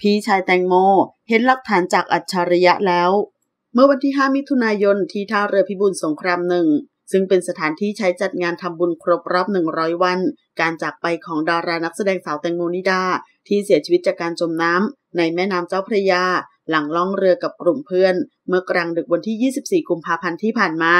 พี่ชายแตงโมเห็นหลักฐานจากอัจฉริยะแล้ว เมื่อวันที่ 5 มิถุนายนที่ท่าเรือพิบูลสงครามหนึ่งซึ่งเป็นสถานที่ใช้จัดงานทำบุญครบรอบ 100 วัน การจากไปของดารานักแสดงสาวแตงโมนิดาที่เสียชีวิตจากการจมน้ำในแม่น้ำเจ้าพระยา หลังล่องเรือกับกลุ่มเพื่อน เมื่อกลางดึกวันที่ 24 กุมภาพันธ์ที่ผ่านมา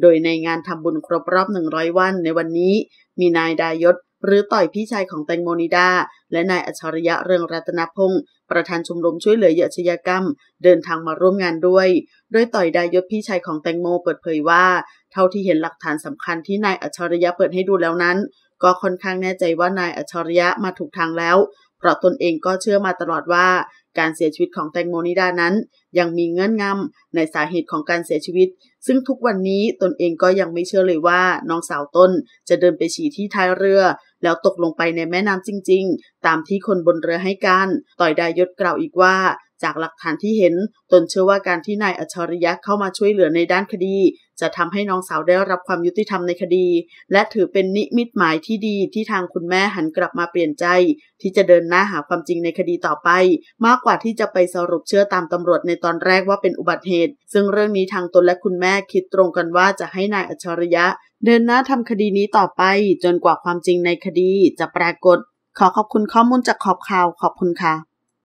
โดยในงานทำบุญครบรอบ100วันในวันนี้มีนายดายศหรือต่อยพี่ชายของแตงโมนิดาและนายอัจฉริยะเรืองรัตนพงศ์ประธานชมรมช่วยเหลือเหยื่อาชญากรรมเดินทางมาร่วมงานด้วยโดยต่อยดายศพี่ชายของแตงโมเปิดเผยว่าเท่าที่เห็นหลักฐานสำคัญที่นายอัจฉริยะเปิดให้ดูแล้วนั้น ก็ค่อนข้างแน่ใจว่านายอัจฉริยะมาถูกทางแล้วเพราะตนเองก็เชื่อมาตลอดว่าการเสียชีวิตของแตงโมนิดานั้น ยังมีเงื่อนงำในสาเหตุของการเสียชีวิต ซึ่งทุกวันนี้ตนเองก็ยังไม่เชื่อเลยว่าน้องสาวต้นจะเดินไปฉี่ที่ท้ายเรือแล้วตกลงไปในแม่น้ำจริงๆ ตามที่คนบนเรือให้การ ต่อยดายศกล่าวอีกว่าจากหลักฐานที่เห็น ตนเชื่อว่าการที่นายอัจฉริยะเข้ามาช่วยเหลือในด้านคดี จะทำให้น้องสาวได้รับความยุติธรรมในคดี และถือเป็นนิมิตหมายที่ดีที่ทางคุณแม่หันกลับมาเปลี่ยนใจที่จะเดินหน้าหาความจริงในคดีต่อไป มากกว่าที่จะไปสรุปเชื่อตามตำรวจในตอนแรกว่าเป็นอุบัติเหตุ ซึ่งเรื่องนี้ทางตนและคุณแม่คิดตรงกันว่าจะให้นายอัจฉริยะเดินหน้าทำคดีนี้ต่อไปจนกว่าความจริงในคดีจะปรากฏ ขอขอบคุณข้อมูลจากขอบข่าวขอบคุณค่ะ